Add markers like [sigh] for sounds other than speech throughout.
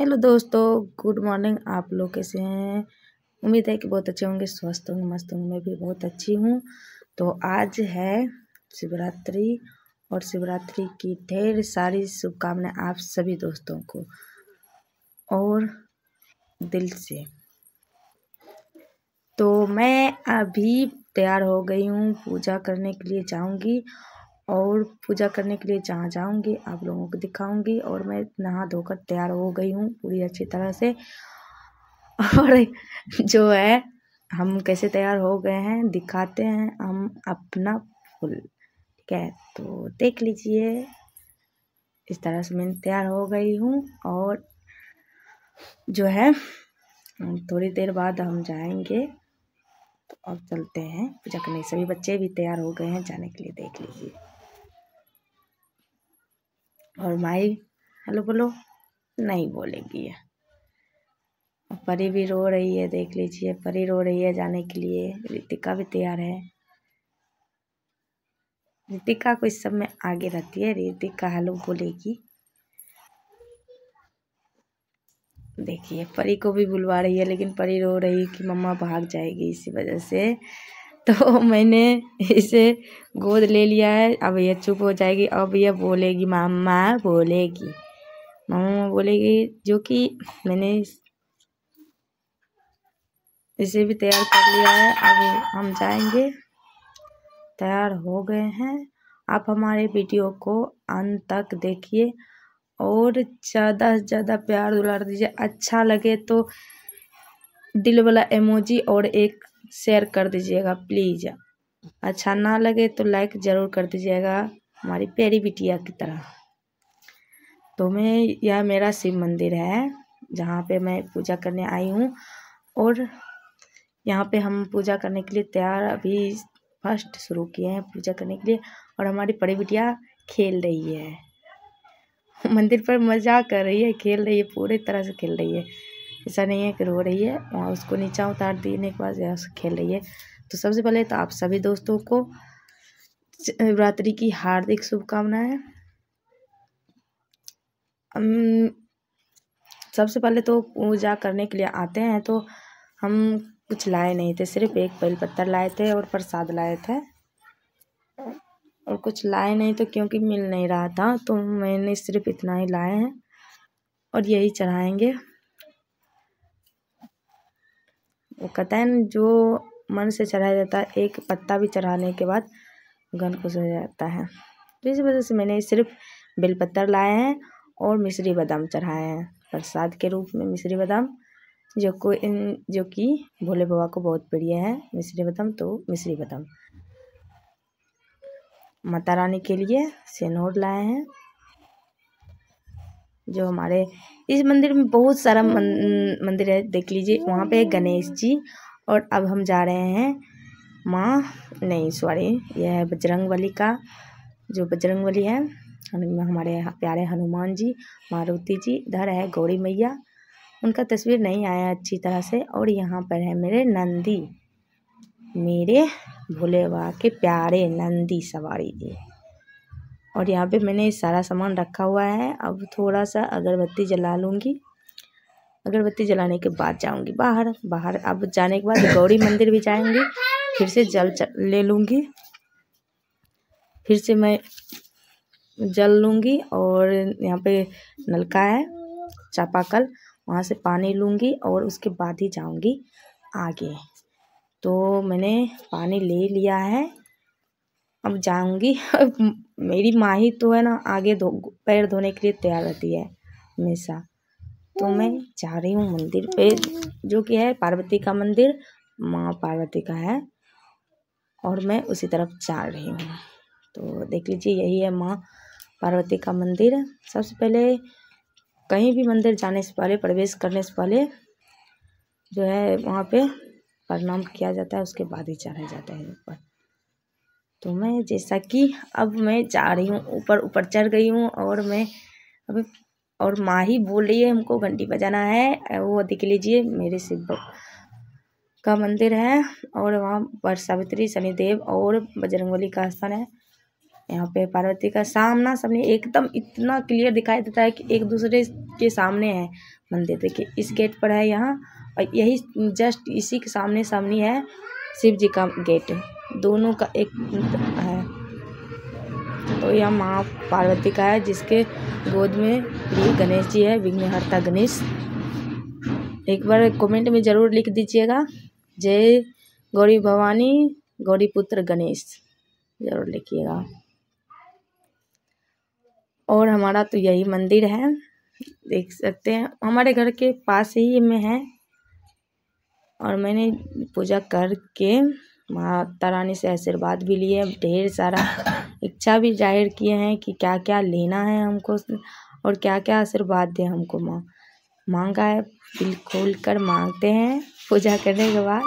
hello दोस्तों good morning आप लोग कैसे हैं उम्मीद है कि बहुत अच्छे होंगे स्वस्थ होंगे मस्त होंगे मैं भी बहुत अच्छी हूँ तो आज है शिवरात्रि और शिवरात्रि की ढेर सारी शुभकामनाएं आप सभी दोस्तों को और दिल से तो मैं अभी तैयार हो गई हूँ पूजा करने के लिए जाऊँगी और पूजा करने के लिए जहाँ जाऊँगी आप लोगों को दिखाऊँगी और मैं नहा धोकर तैयार हो गई हूँ पूरी अच्छी तरह से और जो है हम कैसे तैयार हो गए हैं दिखाते हैं हम अपना फूल ठीक है तो देख लीजिए इस तरह से मैं तैयार हो गई हूँ और जो है थोड़ी देर बाद हम जाएंगे तो अब चलते हैं पूजा करने सभी बच्चे भी तैयार हो गए हैं जाने के लिए देख लीजिए और माई हेलो बोलो नहीं बोलेगी ये और परी भी रो रही है देख लीजिए परी रो रही है जाने के लिए रितिका भी तैयार है रितिका को इस सब में आगे रहती है रितिका हेलो बोलेगी देखिए परी को भी बुलवा रही है लेकिन परी रो रही है कि मम्मा भाग जाएगी इसी वजह से तो [laughs] मैंने इसे गोद ले लिया है अब ये चुप हो जाएगी अब ये बोलेगी मामा बोलेगी मामा बोलेगी जो कि मैंने इसे भी तैयार कर लिया है अब हम जाएंगे तैयार हो गए हैं आप हमारे वीडियो को अंत तक देखिए और ज़्यादा से ज़्यादा प्यार दुलार दीजिए अच्छा लगे तो दिल वाला एमोजी और एक शेयर कर दीजिएगा प्लीज़ अच्छा ना लगे तो लाइक ज़रूर कर दीजिएगा हमारी प्यारी बिटिया की तरह तो मैं यह मेरा शिव मंदिर है जहाँ पे मैं पूजा करने आई हूँ और यहाँ पे हम पूजा करने के लिए तैयार अभी फर्स्ट शुरू किए हैं पूजा करने के लिए और हमारी बड़ी बिटिया खेल रही है [laughs] मंदिर पर मजा कर रही है खेल रही है पूरी तरह से खेल रही है ऐसा नहीं है कि रो रही है वहाँ उसको नीचा उतार देने के बाद से खेल रही है तो सबसे पहले तो आप सभी दोस्तों को शिवरात्रि की हार्दिक शुभकामनाएं सबसे पहले तो पूजा करने के लिए आते हैं तो हम कुछ लाए नहीं थे सिर्फ एक बेल पत्थर लाए थे और प्रसाद लाए थे और कुछ लाए नहीं तो क्योंकि मिल नहीं रहा था तो मैंने सिर्फ इतना ही लाए हैं और यही चढ़ाएंगे कतैन जो मन से चढ़ाया जाता है एक पत्ता भी चढ़ाने के बाद गन खुश हो जाता है तो इस वजह से मैंने सिर्फ बेलपत्तर लाए हैं और मिश्री बादाम चढ़ाए हैं प्रसाद के रूप में मिश्री बादाम जो को इन जो कि भोले बाबा को बहुत प्रिय है मिश्री बादाम तो मिश्री बादाम माता रानी के लिए सेनोर लाए हैं जो हमारे इस मंदिर में बहुत सारा मन, मंदिर है देख लीजिए वहाँ पे गणेश जी और अब हम जा रहे हैं माँ नहीं सॉरी यह है बजरंग बली का जो बजरंग बली है हमारे प्यारे हनुमान जी मारुति जी इधर है गौरी मैया उनका तस्वीर नहीं आया अच्छी तरह से और यहाँ पर है मेरे नंदी मेरे भोले बाबा के प्यारे नंदी सवारी जी और यहाँ पे मैंने सारा सामान रखा हुआ है अब थोड़ा सा अगरबत्ती जला लूँगी अगरबत्ती जलाने के बाद जाऊँगी बाहर बाहर अब जाने के बाद गौरी मंदिर भी जाएंगे फिर से जल ले लूँगी फिर से मैं जल लूँगी और यहाँ पे नलका है चापाकल वहाँ से पानी लूँगी और उसके बाद ही जाऊँगी आगे तो मैंने पानी ले लिया है अब जाऊँगी [laughs] मेरी माँ ही तो है ना आगे धो पैर धोने के लिए तैयार रहती है हमेशा तो मैं जा रही हूँ मंदिर पे जो कि है पार्वती का मंदिर माँ पार्वती का है और मैं उसी तरफ जा रही हूँ तो देख लीजिए यही है माँ पार्वती का मंदिर सबसे पहले कहीं भी मंदिर जाने से पहले प्रवेश करने से पहले जो है वहाँ पे प्रणाम किया जाता है उसके बाद ही चढ़ा जाता है ऊपर तो मैं जैसा कि अब मैं जा रही हूँ ऊपर ऊपर चढ़ गई हूँ और मैं अब और माँ ही बोल रही है हमको घंटी बजाना है वो देख लीजिए मेरे शिव का मंदिर है और वहाँ पर सावित्री शनिदेव और बजरंगबली का स्थान है यहाँ पे पार्वती का सामना सबने एकदम इतना क्लियर दिखाई देता है कि एक दूसरे के सामने है मंदिर देखिए इस गेट पर है यहाँ और यही जस्ट इसी के सामने सामने है शिव जी का गेट दोनों का एक है तो यह माँ पार्वती का है जिसके गोद में भी गणेश जी है विघ्नहर्ता गणेश एक बार कमेंट में ज़रूर लिख दीजिएगा जय गौरी भवानी गौरी पुत्र गणेश ज़रूर लिखिएगा और हमारा तो यही मंदिर है देख सकते हैं हमारे घर के पास ही में है और मैंने पूजा करके माता रानी से आशीर्वाद भी लिए ढेर सारा इच्छा भी जाहिर किए हैं कि क्या क्या लेना है हमको और क्या क्या आशीर्वाद दें हमको माँ मांगा है दिल खोल कर मांगते हैं पूजा करने के बाद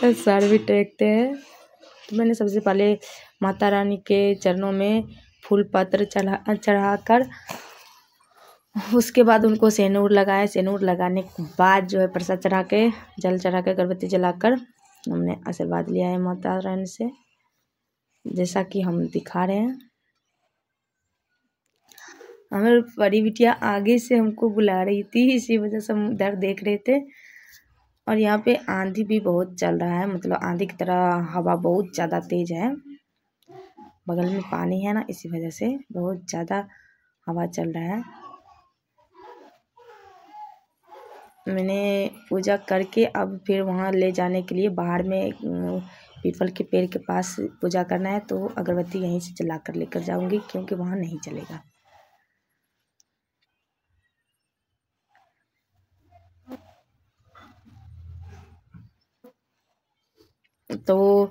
तो सर भी टेकते हैं तो मैंने सबसे पहले माता रानी के चरणों में फूल पत्र चढ़ा चढ़ा कर उसके बाद उनको सेनूर लगाए सेनूर लगाने के बाद जो है प्रसाद चढ़ा के जल चढ़ा के अगरबत्ती जलाकर हमने आशीर्वाद लिया है माता रानी से जैसा कि हम दिखा रहे हैं हमें बड़ी बिटिया आगे से हमको बुला रही थी इसी वजह से हम उधर देख रहे थे और यहाँ पे आंधी भी बहुत चल रहा है मतलब आंधी की तरह हवा बहुत ज़्यादा तेज है बगल में पानी है ना इसी वजह से बहुत ज़्यादा हवा चल रहा है मैंने पूजा करके अब फिर वहाँ ले जाने के लिए बाहर में पीपल के पेड़ के पास पूजा करना है तो अगरबत्ती यहीं से चला कर लेकर जाऊँगी क्योंकि वहाँ नहीं चलेगा तो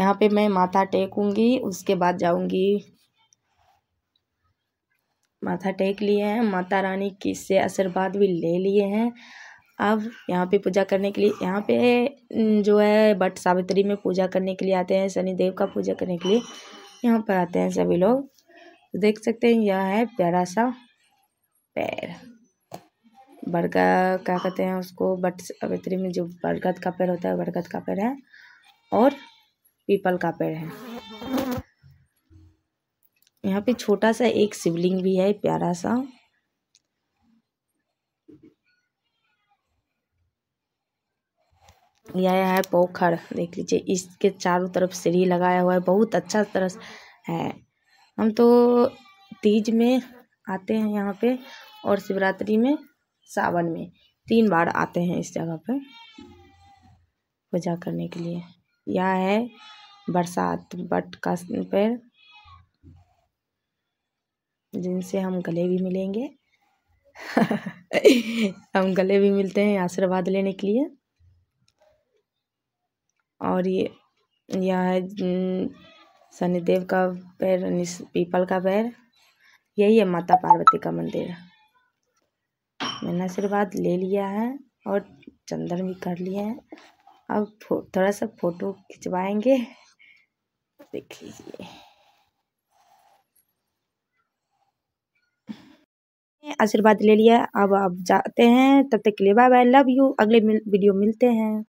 यहाँ पे मैं माथा टेकूँगी उसके बाद जाऊँगी माथा टेक लिए हैं माता रानी की से आशीर्वाद भी ले लिए हैं अब यहाँ पे पूजा करने के लिए यहाँ पे जो है बट सावित्री में पूजा करने के लिए आते हैं शनिदेव का पूजा करने के लिए यहाँ पर आते हैं सभी लोग देख सकते हैं यह है प्यारा सा पैर बरगा क्या कहते हैं उसको बट सावित्री में जो बरगद का पैर होता है बरगद का पैर है और पीपल का पेड़ है यहाँ पे छोटा सा एक शिवलिंग भी है प्यारा सा यह है पोखर देख लीजिए इसके चारों तरफ सीढ़ी लगाया हुआ है बहुत अच्छा तरह है हम तो तीज में आते हैं यहाँ पे और शिवरात्रि में सावन में तीन बार आते हैं इस जगह पे पूजा करने के लिए यह है बरसात बट का पेड़ जिनसे हम गले भी मिलेंगे [laughs] हम गले भी मिलते हैं आशीर्वाद लेने के लिए और ये यह शनिदेव का पैर पीपल का पैर यही है माता पार्वती का मंदिर मैंने आशीर्वाद ले लिया है और चंदन भी कर लिए हैं अब थोड़ा सा फोटो खिंचवाएंगे देख लीजिए आशीर्वाद ले लिया अब आप जाते हैं तब तक के लिए बाय बाय लव यू अगले वीडियो मिलते हैं